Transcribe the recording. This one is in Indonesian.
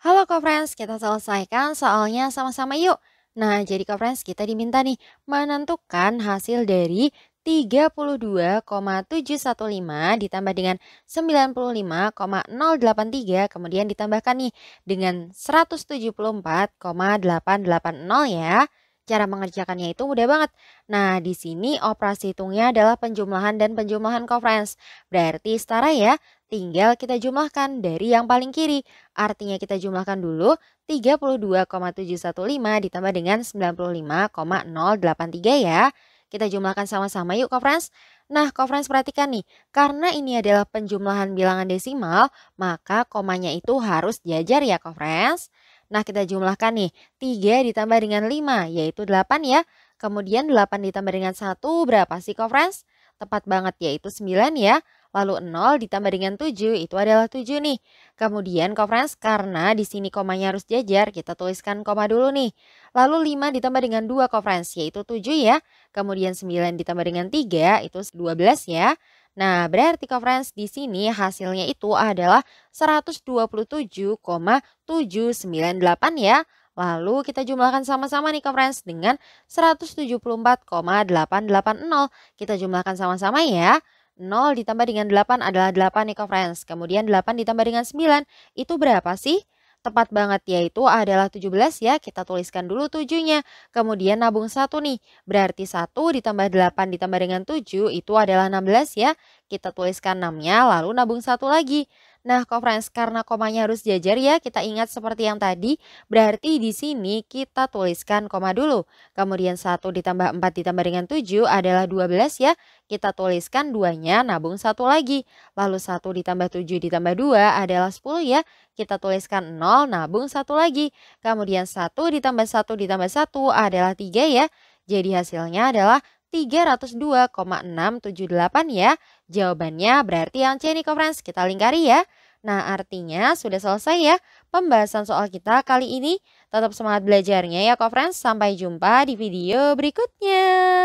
Halo co-friends, kita selesaikan soalnya sama-sama yuk. Nah, jadi co-friends kita diminta nih menentukan hasil dari 32,715 ditambah dengan 95,083 kemudian ditambahkan nih dengan 174,880 ya cara mengerjakannya itu mudah banget. Nah, di sini operasi hitungnya adalah penjumlahan dan penjumlahan kofrens. Berarti setara ya, tinggal kita jumlahkan dari yang paling kiri. Artinya kita jumlahkan dulu 32,715 ditambah dengan 95,083 ya. Kita jumlahkan sama-sama yuk kofrens. Nah, kofrens perhatikan nih, karena ini adalah penjumlahan bilangan desimal, maka komanya itu harus jajar ya kofrens. Nah, kita jumlahkan nih. 3 ditambah dengan 5, yaitu 8 ya. Kemudian 8 ditambah dengan 1, berapa sih, kok, friends? Tepat banget, yaitu 9 ya. Lalu 0 ditambah dengan 7 itu adalah 7 nih. Kemudian conference karena di sini komanya harus jajar, kita tuliskan koma dulu nih. Lalu 5 ditambah dengan 2 conference yaitu 7 ya. Kemudian 9 ditambah dengan 3 itu 12 ya. Nah, berarti conference di sini hasilnya itu adalah 127,798 ya. Lalu kita jumlahkan sama-sama nih conference dengan 174,880. Kita jumlahkan sama-sama ya. 0 ditambah dengan 8 adalah 8 nih conference. Kemudian 8 ditambah dengan 9 itu berapa sih? Tepat banget yaitu adalah 17 ya, kita tuliskan dulu tujuhnya Kemudian nabung satu nih, berarti satu ditambah 8 ditambah dengan 7 itu adalah 16 ya kita tuliskan 6-nya, lalu nabung satu lagi. Nah, friends, karena komanya harus jajar ya, kita ingat seperti yang tadi, berarti di sini kita tuliskan koma dulu. Kemudian 1 ditambah 4 ditambah dengan 7 adalah 12 ya, kita tuliskan duanya nabung satu lagi. Lalu 1 ditambah 7 ditambah 2 adalah 10 ya, kita tuliskan 0 nabung satu lagi. Kemudian 1 ditambah 1 ditambah 1 adalah 3 ya, jadi hasilnya adalah 302,678 ya. Jawabannya berarti yang C nih friends, kita lingkari ya. Nah artinya sudah selesai ya pembahasan soal kita kali ini. Tetap semangat belajarnya ya friends, sampai jumpa di video berikutnya.